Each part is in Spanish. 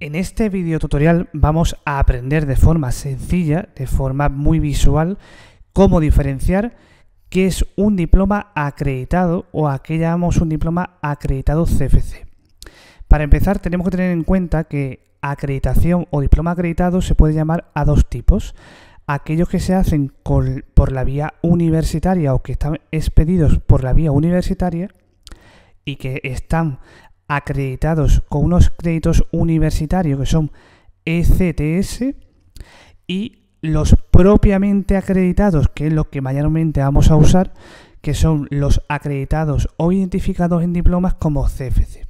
En este video tutorial vamos a aprender de forma sencilla, de forma muy visual, cómo diferenciar qué es un diploma acreditado o a qué llamamos un diploma acreditado CFC. Para empezar tenemos que tener en cuenta que acreditación o diploma acreditado se puede llamar a dos tipos. Aquellos que se hacen por la vía universitaria o que están expedidos por la vía universitaria y que están acreditados con unos créditos universitarios que son ECTS y los propiamente acreditados, que es lo que mayormente vamos a usar, que son los acreditados o identificados en diplomas como CFC.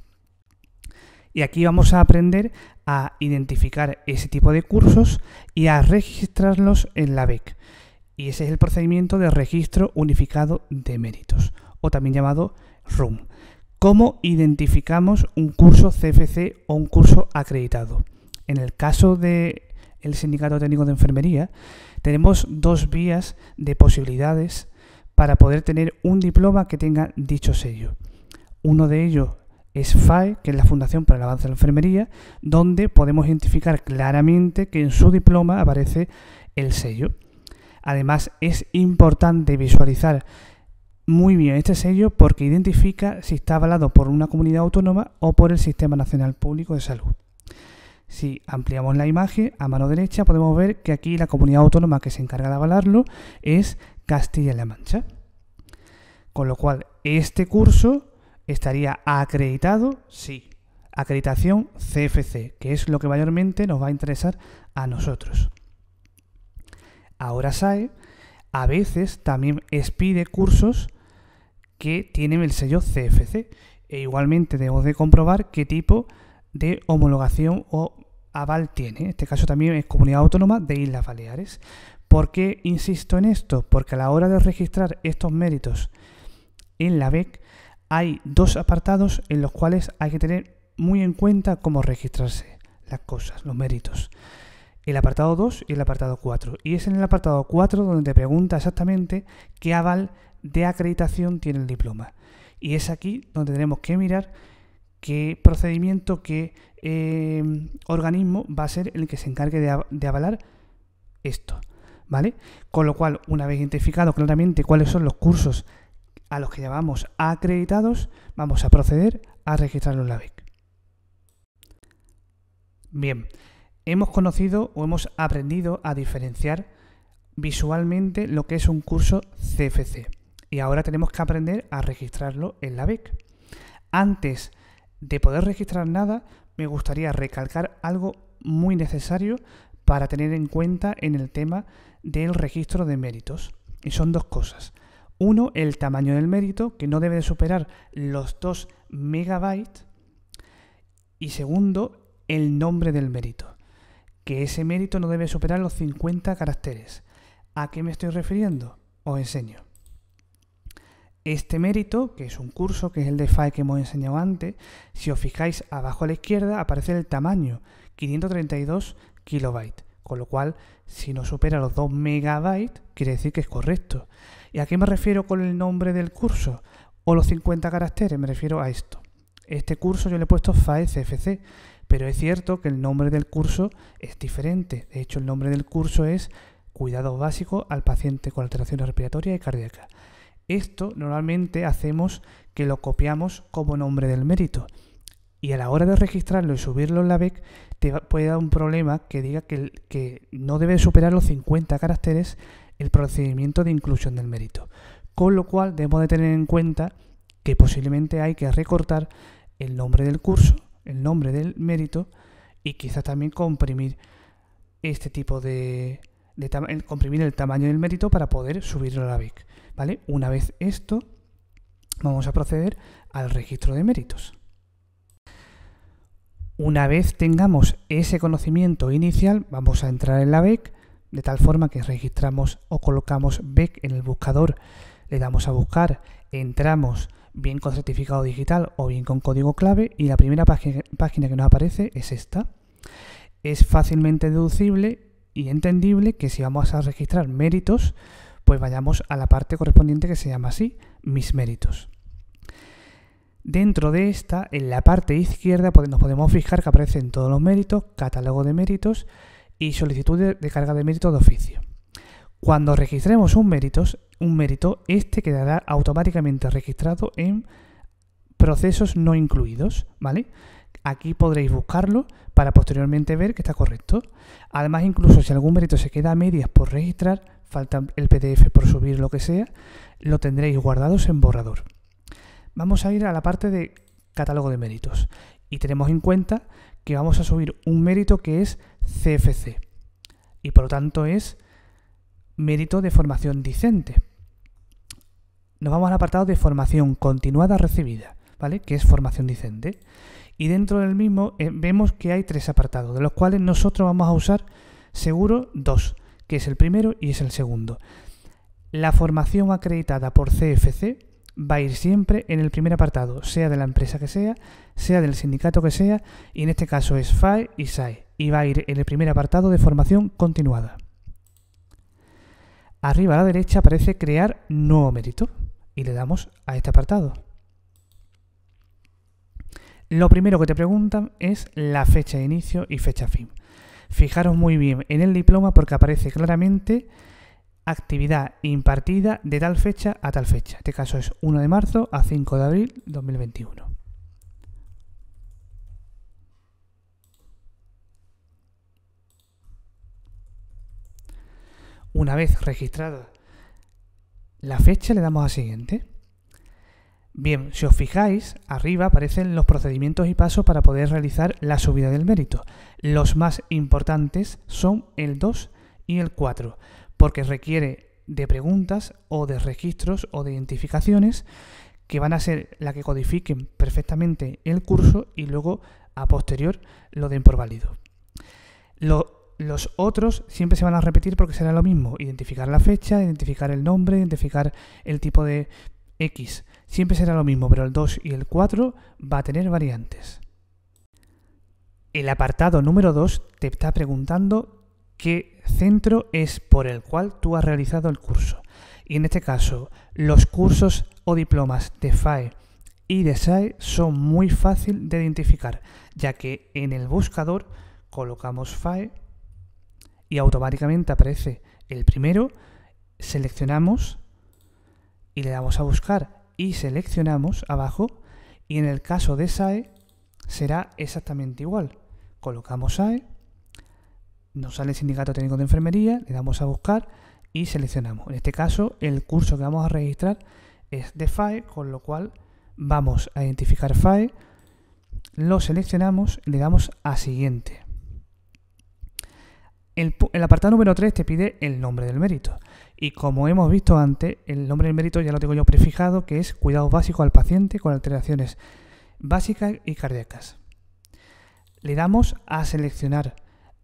Y aquí vamos a aprender a identificar ese tipo de cursos y a registrarlos en la BEC. Y ese es el procedimiento de registro unificado de méritos, o también llamado RUM, ¿Cómo identificamos un curso CFC o un curso acreditado? En el caso del el Sindicato Técnico de Enfermería, tenemos dos vías de posibilidades para poder tener un diploma que tenga dicho sello. Uno de ellos es FAE, que es la Fundación para el Avance de la Enfermería, donde podemos identificar claramente que en su diploma aparece el sello. Además, es importante visualizar muy bien este sello porque identifica si está avalado por una comunidad autónoma o por el Sistema Nacional Público de Salud. Si ampliamos la imagen a mano derecha podemos ver que aquí la comunidad autónoma que se encarga de avalarlo es Castilla-La Mancha. Con lo cual, este curso estaría acreditado, sí. Acreditación CFC, que es lo que mayormente nos va a interesar a nosotros. Ahora SAE a veces también expide cursos que tienen el sello CFC. E igualmente debo de comprobar qué tipo de homologación o aval tiene. En este caso también es comunidad autónoma de Islas Baleares. ¿Por qué insisto en esto? Porque a la hora de registrar estos méritos en la BEC hay dos apartados en los cuales hay que tener muy en cuenta cómo registrarse las cosas, los méritos el apartado 2 y el apartado 4. Y es en el apartado 4 donde te pregunta exactamente qué aval de acreditación tiene el diploma. Y es aquí donde tenemos que mirar qué procedimiento, qué eh, organismo va a ser el que se encargue de, avalar esto. ¿Vale? Con lo cual, una vez identificado claramente cuáles son los cursos a los que llamamos acreditados, vamos a proceder a registrarlo en la BEC. Bien, hemos conocido o hemos aprendido a diferenciar visualmente lo que es un curso CFC y ahora tenemos que aprender a registrarlo en la BEC. Antes de poder registrar nada, me gustaría recalcar algo muy necesario para tener en cuenta en el tema del registro de méritos. Y son dos cosas. Uno, el tamaño del mérito, que no debe de superar los 2 megabytes. Y segundo, el nombre del mérito que ese mérito no debe superar los 50 caracteres. ¿A qué me estoy refiriendo? Os enseño. Este mérito, que es un curso, que es el de FAE que hemos enseñado antes, si os fijáis abajo a la izquierda aparece el tamaño, 532 kilobytes, con lo cual si no supera los 2 megabytes quiere decir que es correcto. ¿Y a qué me refiero con el nombre del curso? O los 50 caracteres, me refiero a esto. Este curso yo le he puesto FAE CFC, pero es cierto que el nombre del curso es diferente. De hecho, el nombre del curso es Cuidado básico al paciente con alteraciones respiratoria y cardíaca. Esto normalmente hacemos que lo copiamos como nombre del mérito. Y a la hora de registrarlo y subirlo en la BEC, te puede dar un problema que diga que, no debe superar los 50 caracteres el procedimiento de inclusión del mérito. Con lo cual debemos de tener en cuenta que posiblemente hay que recortar el nombre del curso el nombre del mérito y quizás también comprimir este tipo de, comprimir el tamaño del mérito para poder subirlo a la BEC. ¿vale? Una vez esto, vamos a proceder al registro de méritos. Una vez tengamos ese conocimiento inicial, vamos a entrar en la BEC, de tal forma que registramos o colocamos BEC en el buscador, le damos a buscar, entramos bien con certificado digital o bien con código clave y la primera página que nos aparece es esta. Es fácilmente deducible y entendible que si vamos a registrar méritos, pues vayamos a la parte correspondiente que se llama así, mis méritos. Dentro de esta, en la parte izquierda, pues nos podemos fijar que aparecen todos los méritos, catálogo de méritos y solicitud de carga de méritos de oficio. Cuando registremos un méritos, un mérito, este quedará automáticamente registrado en procesos no incluidos, ¿vale? Aquí podréis buscarlo para posteriormente ver que está correcto. Además, incluso si algún mérito se queda a medias por registrar, falta el PDF por subir lo que sea, lo tendréis guardados en borrador. Vamos a ir a la parte de catálogo de méritos y tenemos en cuenta que vamos a subir un mérito que es CFC y por lo tanto es mérito de formación dicente nos vamos al apartado de formación continuada recibida, ¿vale? Que es formación dicente. Y dentro del mismo eh, vemos que hay tres apartados, de los cuales nosotros vamos a usar seguro dos, que es el primero y es el segundo. La formación acreditada por CFC va a ir siempre en el primer apartado, sea de la empresa que sea, sea del sindicato que sea, y en este caso es FAE y SAE, y va a ir en el primer apartado de formación continuada. Arriba a la derecha aparece crear nuevo mérito y le damos a este apartado. Lo primero que te preguntan es la fecha de inicio y fecha fin. Fijaros muy bien en el diploma porque aparece claramente actividad impartida de tal fecha a tal fecha. En este caso es 1 de marzo a 5 de abril 2021. Una vez registrada la fecha, le damos a siguiente. Bien, si os fijáis, arriba aparecen los procedimientos y pasos para poder realizar la subida del mérito. Los más importantes son el 2 y el 4, porque requiere de preguntas o de registros o de identificaciones que van a ser la que codifiquen perfectamente el curso y luego a posterior lo den por válido los otros siempre se van a repetir porque será lo mismo. Identificar la fecha, identificar el nombre, identificar el tipo de X. Siempre será lo mismo, pero el 2 y el 4 va a tener variantes. El apartado número 2 te está preguntando qué centro es por el cual tú has realizado el curso. Y en este caso, los cursos o diplomas de FAE y de SAE son muy fácil de identificar, ya que en el buscador colocamos FAE y automáticamente aparece el primero, seleccionamos y le damos a buscar y seleccionamos abajo y en el caso de SAE será exactamente igual. Colocamos SAE, nos sale el sindicato técnico de enfermería, le damos a buscar y seleccionamos. En este caso el curso que vamos a registrar es de FAE, con lo cual vamos a identificar FAE, lo seleccionamos y le damos a siguiente. El, apartado número 3 te pide el nombre del mérito. Y como hemos visto antes, el nombre del mérito ya lo tengo yo prefijado, que es cuidado básico al paciente con alteraciones básicas y cardíacas. Le damos a seleccionar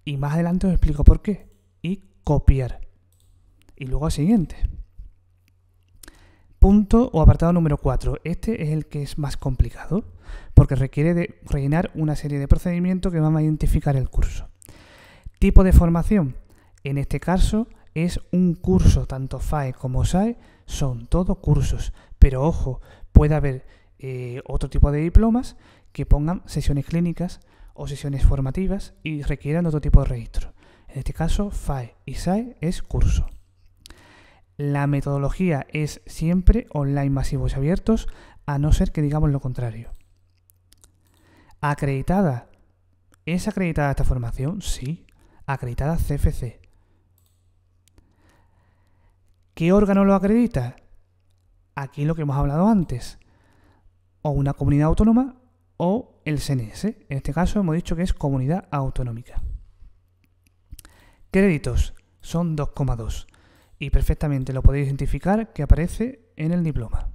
y más adelante os explico por qué. Y copiar. Y luego al siguiente. Punto o apartado número 4. Este es el que es más complicado porque requiere de rellenar una serie de procedimientos que van a identificar el curso. Tipo de formación. En este caso es un curso, tanto FAE como SAE son todos cursos, pero ojo, puede haber eh, otro tipo de diplomas que pongan sesiones clínicas o sesiones formativas y requieran otro tipo de registro. En este caso, FAE y SAE es curso. La metodología es siempre online masivos y abiertos, a no ser que digamos lo contrario. Acreditada. ¿Es acreditada esta formación? Sí, acreditada CFC. ¿Qué órgano lo acredita? Aquí lo que hemos hablado antes. O una comunidad autónoma o el CNS. En este caso hemos dicho que es comunidad autonómica. Créditos son 2,2 y perfectamente lo podéis identificar que aparece en el diploma.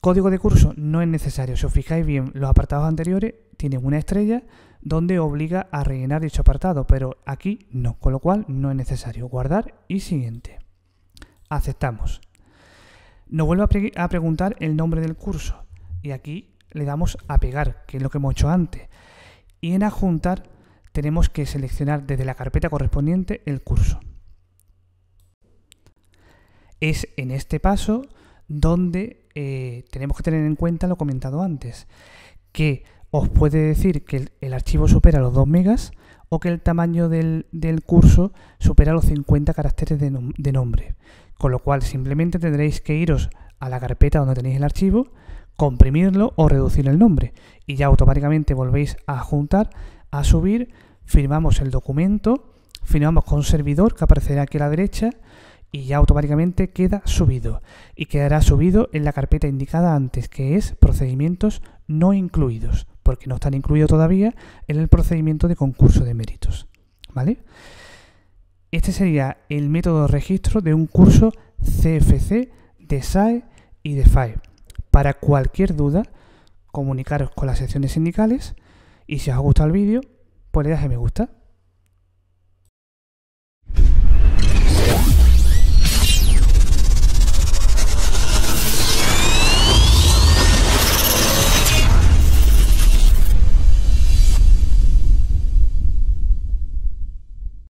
Código de curso no es necesario. Si os fijáis bien, los apartados anteriores tienen una estrella donde obliga a rellenar dicho apartado, pero aquí no, con lo cual no es necesario. Guardar y siguiente. Aceptamos. Nos vuelve a, preguntar el nombre del curso y aquí le damos a pegar, que es lo que hemos hecho antes. Y en adjuntar tenemos que seleccionar desde la carpeta correspondiente el curso. Es en este paso donde eh, tenemos que tener en cuenta lo comentado antes, que os puede decir que el, archivo supera los 2 megas o que el tamaño del, curso supera los 50 caracteres de, de nombre. Con lo cual simplemente tendréis que iros a la carpeta donde tenéis el archivo, comprimirlo o reducir el nombre y ya automáticamente volvéis a juntar, a subir, firmamos el documento, firmamos con servidor que aparecerá aquí a la derecha y ya automáticamente queda subido y quedará subido en la carpeta indicada antes que es procedimientos no incluidos porque no están incluidos todavía en el procedimiento de concurso de méritos. ¿Vale? Este sería el método de registro de un curso CFC de SAE y de FAE. Para cualquier duda, comunicaros con las secciones sindicales y si os ha gustado el vídeo, pues le das me gusta.